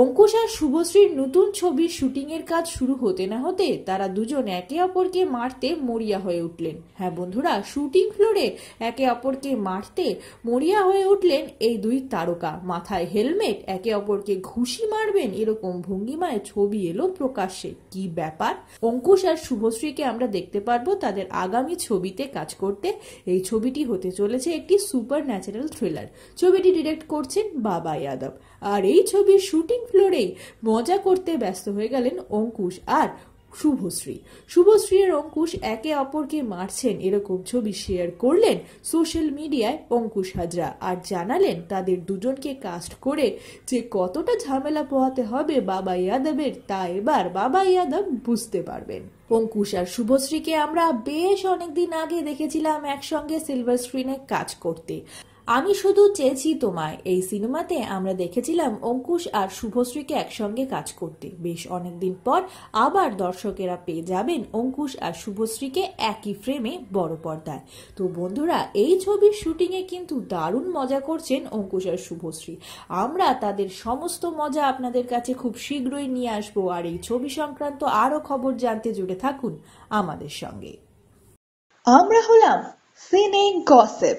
অঙ্কুশ আর শুভশ্রীর নতুন ছবির শুটিংয়ের কাজ শুরু হতে না হতে তারা দুজন একে অপরকে মারতে মরিয়া হয়ে উঠলেন হ্যাঁ বন্ধুরা শুটিং ফ্লোরে একে অপরকে মারতে মরিয়া হয়ে উঠলেন এই দুই তারকা মাথায় হেলমেট একে অপরকে ঘুষি মারবেন এরকম ভঙ্গিমায় ছবি এলো প্রকাশ্যে কি ব্যাপার অঙ্কুশ আর শুভশ্রীকে আমরা দেখতে পারবো তাদের আগামী ছবিতে কাজ করতে এই ছবিটি হতে চলেছে একটি সুপার ন্যাচারাল থ্রিলার ছবিটি ডিরেক্ট করছেন বাবা যাদব আর এই ছবির শুটিং ফ্লোরেই মজা করতে ব্যস্ত হয়ে গেলেন অঙ্কুশ আর শুভশ্রী শুভশ্রী আর অঙ্কুশ একে অপরকে মারছেন এরকম ছবি শেয়ার করলেন সোশ্যাল মিডিয়ায় অঙ্কুশ হাজরা আর জানালেন তাদের দুজনকে কাস্ট করে যে কতটা ঝামেলা পোহাতে হবে বাবা ইয়াদবের তা এবার বাবা ইয়াদব বুঝতে পারবেন অঙ্কুশ আর শুভশ্রীকে আমরা বেশ অনেকদিন আগে দেখেছিলাম একসঙ্গে সিলভার স্ক্রিনে কাজ করতে আমি শুধু চেয়েছি তোমায় এই সিনেমাতে আমরা দেখেছিলাম অঙ্কুশ আর শুভশ্রীকে একসঙ্গে কাজ করতে বেশ অনেকদিন পর আবার দর্শকেরা পেয়ে যাবেন অঙ্কুশ আর শুভশ্রীকে একই ফ্রেমে বড় পর্দায় তো বন্ধুরা এই ছবির শুটিংয়ে কিন্তু দারুণ মজা করছেন অঙ্কুশ আর শুভশ্রী আমরা তাদের সমস্ত মজা আপনাদের কাছে খুব শীঘ্রই নিয়ে আসবো আর এই ছবি সংক্রান্ত আরও খবর জানতে জুড়ে থাকুন আমাদের সঙ্গে আমরা হলাম সিনে গসেপ